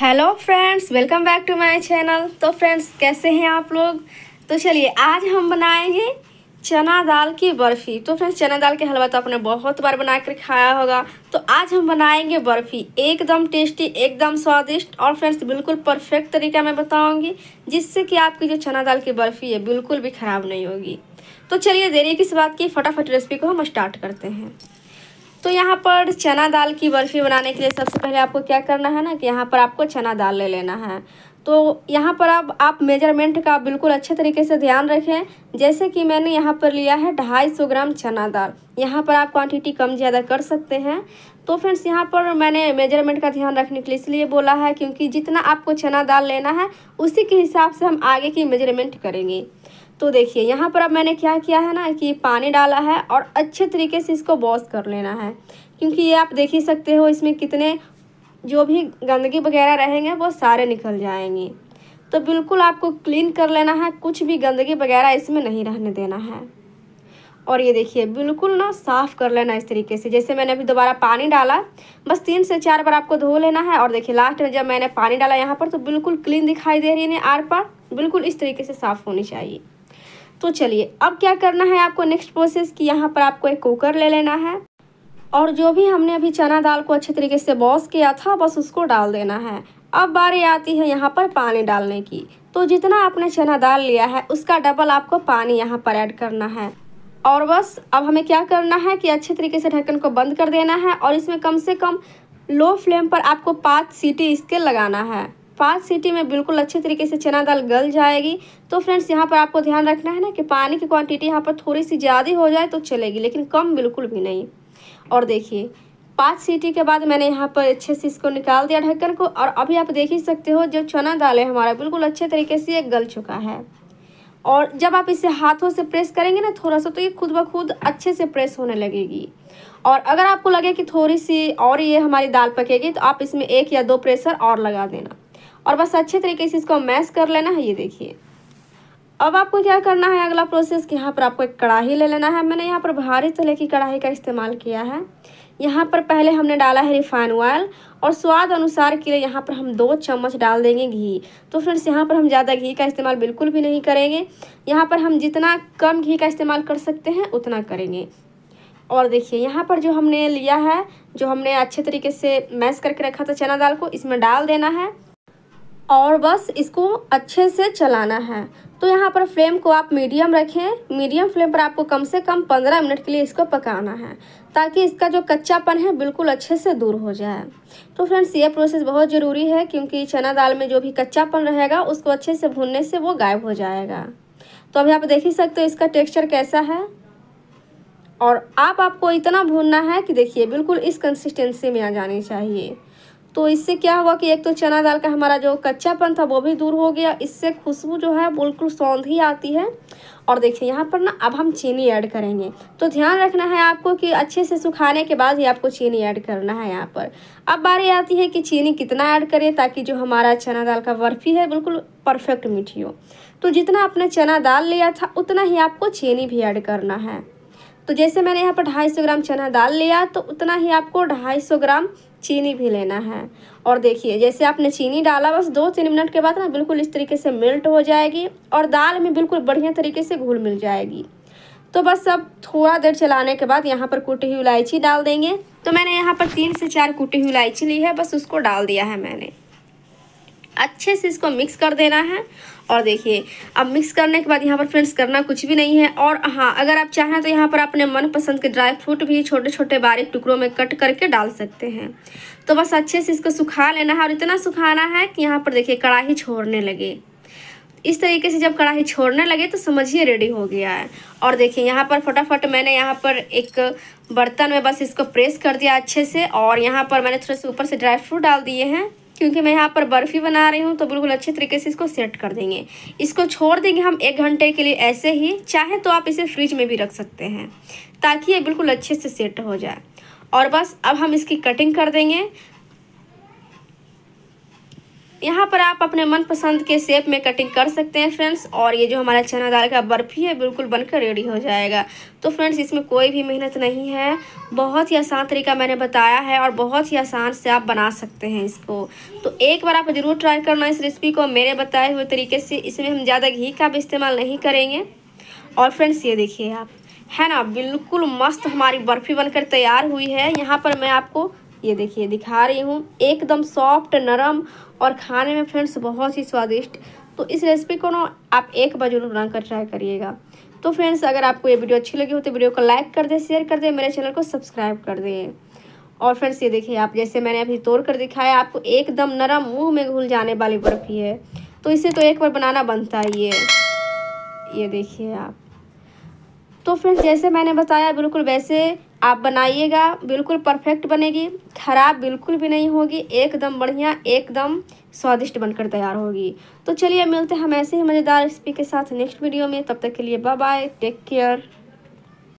hello friends welcome back to my channel तो friends कैसे हैं आप लोग तो चलिए आज हम बनाएंगे चना दाल की बर्फ़ी तो फ्रेंड्स चना दाल के हलवा तो आपने बहुत बार बना कर खाया होगा तो आज हम बनाएंगे बर्फ़ी एकदम टेस्टी एकदम स्वादिष्ट और फ्रेंड्स बिल्कुल परफेक्ट तरीका मैं बताऊंगी जिससे कि आपकी जो चना दाल की बर्फ़ी है बिल्कुल भी ख़राब नहीं होगी तो चलिए देरी किस बात की फटाफट रेसिपी को हम स्टार्ट करते हैं तो यहाँ पर चना दाल की बर्फ़ी बनाने के लिए सबसे पहले आपको क्या करना है ना कि यहाँ पर आपको चना दाल ले लेना है तो यहाँ पर अब आप, मेजरमेंट का बिल्कुल अच्छे तरीके से ध्यान रखें जैसे कि मैंने यहाँ पर लिया है ढाई सौ ग्राम चना दाल यहाँ पर आप क्वांटिटी कम ज़्यादा कर सकते हैं तो फ्रेंड्स यहाँ पर मैंने मेजरमेंट का ध्यान रखने के लिए इसलिए बोला है क्योंकि जितना आपको चना दाल लेना है उसी के हिसाब से हम आगे की मेजरमेंट करेंगे तो देखिए यहाँ पर अब मैंने क्या किया है ना कि पानी डाला है और अच्छे तरीके से इसको वॉश कर लेना है क्योंकि ये आप देख ही सकते हो इसमें कितने जो भी गंदगी वगैरह रहेंगे वो सारे निकल जाएंगे तो बिल्कुल आपको क्लीन कर लेना है कुछ भी गंदगी वगैरह इसमें नहीं रहने देना है और ये देखिए बिल्कुल ना साफ़ कर लेना इस तरीके से जैसे मैंने अभी दोबारा पानी डाला बस तीन से चार बार आपको धो लेना है और देखिए लास्ट में जब मैंने पानी डाला यहाँ पर तो बिल्कुल क्लीन दिखाई दे रही है आर पार बिल्कुल इस तरीके से साफ़ होनी चाहिए तो चलिए अब क्या करना है आपको नेक्स्ट प्रोसेस कि यहाँ पर आपको एक कुकर ले लेना है और जो भी हमने अभी चना दाल को अच्छे तरीके से बॉस किया था बस उसको डाल देना है अब बारी आती है यहाँ पर पानी डालने की तो जितना आपने चना दाल लिया है उसका डबल आपको पानी यहाँ पर ऐड करना है और बस अब हमें क्या करना है कि अच्छे तरीके से ढक्कन को बंद कर देना है और इसमें कम से कम लो फ्लेम पर आपको पाँच सीटी इसके लगाना है पाँच सीटी में बिल्कुल अच्छे तरीके से चना दाल गल जाएगी तो फ्रेंड्स यहाँ पर आपको ध्यान रखना है ना कि पानी की क्वांटिटी यहाँ पर थोड़ी सी ज़्यादा हो जाए तो चलेगी लेकिन कम बिल्कुल भी नहीं और देखिए पाँच सीटी के बाद मैंने यहाँ पर अच्छे से इसको निकाल दिया ढक्कन को और अभी आप देख ही सकते हो जो चना दाल है हमारा बिल्कुल अच्छे तरीके से ये गल चुका है और जब आप इसे हाथों से प्रेस करेंगे ना थोड़ा सा तो ये खुद ब खुद अच्छे से प्रेस होने लगेगी और अगर आपको लगे कि थोड़ी सी और ये हमारी दाल पकेगी तो आप इसमें एक या दो प्रेशर और लगा देना और बस अच्छे तरीके से इसको मैश कर लेना है ये देखिए अब आपको क्या करना है अगला प्रोसेस कि यहाँ पर आपको एक कढ़ाई ले लेना है मैंने यहाँ पर भारी तले की कढ़ाई का इस्तेमाल किया है यहाँ पर पहले हमने डाला है रिफाइन ऑयल और स्वाद अनुसार के लिए यहाँ पर हम दो चम्मच डाल देंगे घी तो फ्रेंड्स यहाँ पर हम ज़्यादा घी का इस्तेमाल बिल्कुल भी नहीं करेंगे यहाँ पर हम जितना कम घी का इस्तेमाल कर सकते हैं उतना करेंगे और देखिए यहाँ पर जो हमने लिया है जो हमने अच्छे तरीके से मैश करके रखा था चना दाल को इसमें डाल देना है और बस इसको अच्छे से चलाना है तो यहाँ पर फ्लेम को आप मीडियम रखें मीडियम फ्लेम पर आपको कम से कम पंद्रह मिनट के लिए इसको पकाना है ताकि इसका जो कच्चापन है बिल्कुल अच्छे से दूर हो जाए तो फ्रेंड्स ये प्रोसेस बहुत ज़रूरी है क्योंकि चना दाल में जो भी कच्चापन रहेगा उसको अच्छे से भूनने से वो गायब हो जाएगा तो अभी आप देख ही सकते हो इसका टेक्स्चर कैसा है और आप आपको इतना भूनना है कि देखिए बिल्कुल इस कंसिस्टेंसी में आ जानी चाहिए तो इससे क्या हुआ कि एक तो चना दाल का हमारा जो कच्चापन था वो भी दूर हो गया इससे खुशबू जो है बिल्कुल ही आती है और देखिए यहाँ पर ना अब हम चीनी ऐड करेंगे तो ध्यान रखना है आपको कि अच्छे से सुखाने के बाद ही आपको चीनी ऐड करना है यहाँ पर अब बारी आती है कि चीनी कितना ऐड करें ताकि जो हमारा चना दाल का बर्फ़ी है बिल्कुल परफेक्ट मीठी हो तो जितना आपने चना दाल लिया था उतना ही आपको चीनी भी ऐड करना है तो जैसे मैंने यहाँ पर ढाई सौ ग्राम चना दाल लिया तो उतना ही आपको ढाई सौ ग्राम चीनी भी लेना है और देखिए जैसे आपने चीनी डाला बस दो तीन मिनट के बाद ना बिल्कुल इस तरीके से मेल्ट हो जाएगी और दाल में बिल्कुल बढ़िया तरीके से घुल मिल जाएगी तो बस अब थोड़ा देर चलाने के बाद यहाँ पर कूटी हुई इलायची डाल देंगे तो मैंने यहाँ पर तीन से चार कूटी हुई इलायची ली है बस उसको डाल दिया है मैंने अच्छे से इसको मिक्स कर देना है और देखिए अब मिक्स करने के बाद यहाँ पर फ्रेंड्स करना कुछ भी नहीं है और हाँ अगर आप चाहें तो यहाँ पर अपने मनपसंद के ड्राई फ्रूट भी छोटे छोटे बारीक टुकड़ों में कट करके डाल सकते हैं तो बस अच्छे से इसको सुखा लेना है और इतना सुखाना है कि यहाँ पर देखिए कड़ाही छोड़ने लगे इस तरीके से जब कढ़ाई छोड़ने लगे तो समझिए रेडी हो गया है और देखिए यहाँ पर फटाफट मैंने यहाँ पर एक बर्तन में बस इसको प्रेस कर दिया अच्छे से और यहाँ पर मैंने थोड़े से ऊपर से ड्राई फ्रूट डाल दिए हैं क्योंकि मैं यहाँ पर बर्फ़ी बना रही हूँ तो बिल्कुल अच्छे तरीके से इसको सेट कर देंगे इसको छोड़ देंगे हम एक घंटे के लिए ऐसे ही चाहे तो आप इसे फ्रिज में भी रख सकते हैं ताकि ये बिल्कुल अच्छे से सेट हो जाए और बस अब हम इसकी कटिंग कर देंगे यहाँ पर आप अपने मनपसंद के शेप में कटिंग कर सकते हैं फ्रेंड्स और ये जो हमारा चना दाल का बर्फ़ी है बिल्कुल बनकर रेडी हो जाएगा तो फ्रेंड्स इसमें कोई भी मेहनत नहीं है बहुत ही आसान तरीका मैंने बताया है और बहुत ही आसान से आप बना सकते हैं इसको तो एक बार आप ज़रूर ट्राई करना इस रेसिपी को मेरे बताए हुए तरीके से इसमें हम ज़्यादा घी का भी इस्तेमाल नहीं करेंगे और फ्रेंड्स ये देखिए आप है ना बिल्कुल मस्त हमारी बर्फ़ी बनकर तैयार हुई है यहाँ पर मैं आपको ये देखिए दिखा रही हूँ एकदम सॉफ्ट नरम और खाने में फ्रेंड्स बहुत ही स्वादिष्ट तो इस रेसिपी को ना आप एक बार जरूर बनाकर ट्राई करिएगा तो फ्रेंड्स अगर आपको ये वीडियो अच्छी लगी हो तो वीडियो को लाइक कर दें शेयर कर दें मेरे चैनल को सब्सक्राइब कर दें और फ्रेंड्स ये देखिए आप जैसे मैंने अभी तोड़ कर दिखाया आपको एकदम नरम मुंह में घुल जाने वाली बर्फ़ी है तो इसे तो एक बार बनाना बनता ही है ये देखिए आप तो फ्रेंड्स जैसे मैंने बताया बिल्कुल वैसे आप बनाइएगा बिल्कुल परफेक्ट बनेगी खराब बिल्कुल भी नहीं होगी एकदम बढ़िया एकदम स्वादिष्ट बनकर तैयार होगी तो चलिए मिलते हैं हम ऐसे ही मज़ेदार रेसिपी के साथ नेक्स्ट वीडियो में तब तक के लिए बाय बाय टेक केयर